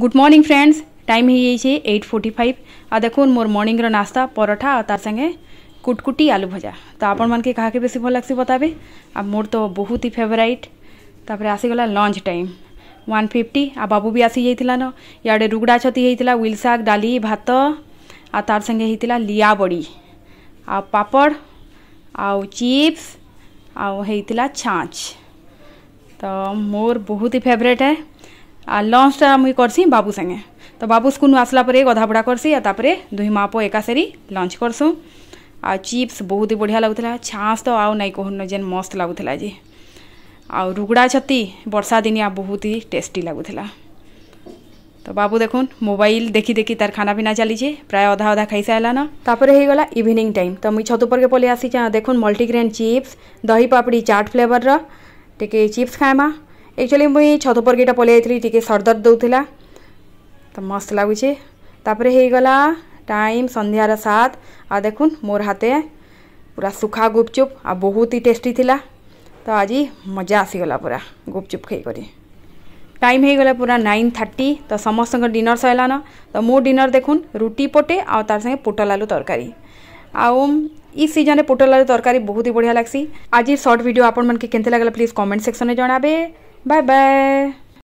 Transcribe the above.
Good morning friends time हो जाए eight forty five आ देख मोर मर्णिंग नास्ता परठा तार संगे कुटकुटी आलू भजा तो आपण मैं क्या बेस भल लगे बतावे आ मोर तो बहुत ही फेवरेट तापर आसीगला लंच टाइम वन फिफ्टी आ बाबू भी आसी जाइला न इे रुगड़ा क्षति होता व्विल साग डाली भात आ तार सागे होता लिया बड़ी आ पापड़ आउ चिप्स आईला छाछ तो मोर बहुत ही फेवरेट है আর লঞ্চটা মুই করছি বাবু সাଙ୍ଗে তো বাবু স্কুল আসলা পরে গধাপড়া করছি আর তাপরে দুই মাপ একা সারি লঞ্চ করসু আর চিপস বহুত বঢ়িয়া লাগুলা ছাঁস তো আউ নাই কহুন যেন মস্ত লাগুলা আজি আর রুগড়া ছতি বর্ষা দিনিয়া বহুত হি টেস্টি লাগুলা তো বাবু দেখুন মোবাইল দেখি দেখি তার খানা পিনা চালিছে প্রায় অধা অধা খাই সারান তাপরে হয়ে গলা ইভিনিং টাইম তো মুই ছতু উপরকে পলে আসিছে দেখুন মল্টিগ্রেন চিপস দহি পাপড়ি চাট ফ্লেভর টিকে চিপস খাইমা একচুয়ালি মুই ছত উপরকে এটা পলাই যাই টিকি সরদর দৌলা তো মস্ত লাগুছে তাপরে হয়ে গলা টাইম সন্ধ্যার সাত আর দেখুন মোর হাতে পুরা শুখা গুপচুপ আর বহুত হি টেস্টি লা তো আজ মজা আসিগলা পুরা গুপচুপ খাই করে টাইম হয়ে গলা পুরা নাইন থার্টি তো সমস্ত ডিনর সরলান তো মো ডিনর দেখুন রুটি পটে আর তার সাথে পোটল আলু তরকারি ଆଉ ଇ ସିଜନ୍ରେ ପୋଟଲ ତରକାରୀ ବହୁତ ହି ବଢ଼ିଆ ଲାଗ୍ସି ଆଜି ସର୍ଟ ଭିଡ଼ିଓ ଆପଣମାନଙ୍କୁ କେମିତି ଲାଗିଲା ପ୍ଲିଜ୍ କମେଣ୍ଟ ସେକ୍ସନ୍ରେ ଜଣାବେ Bye bye.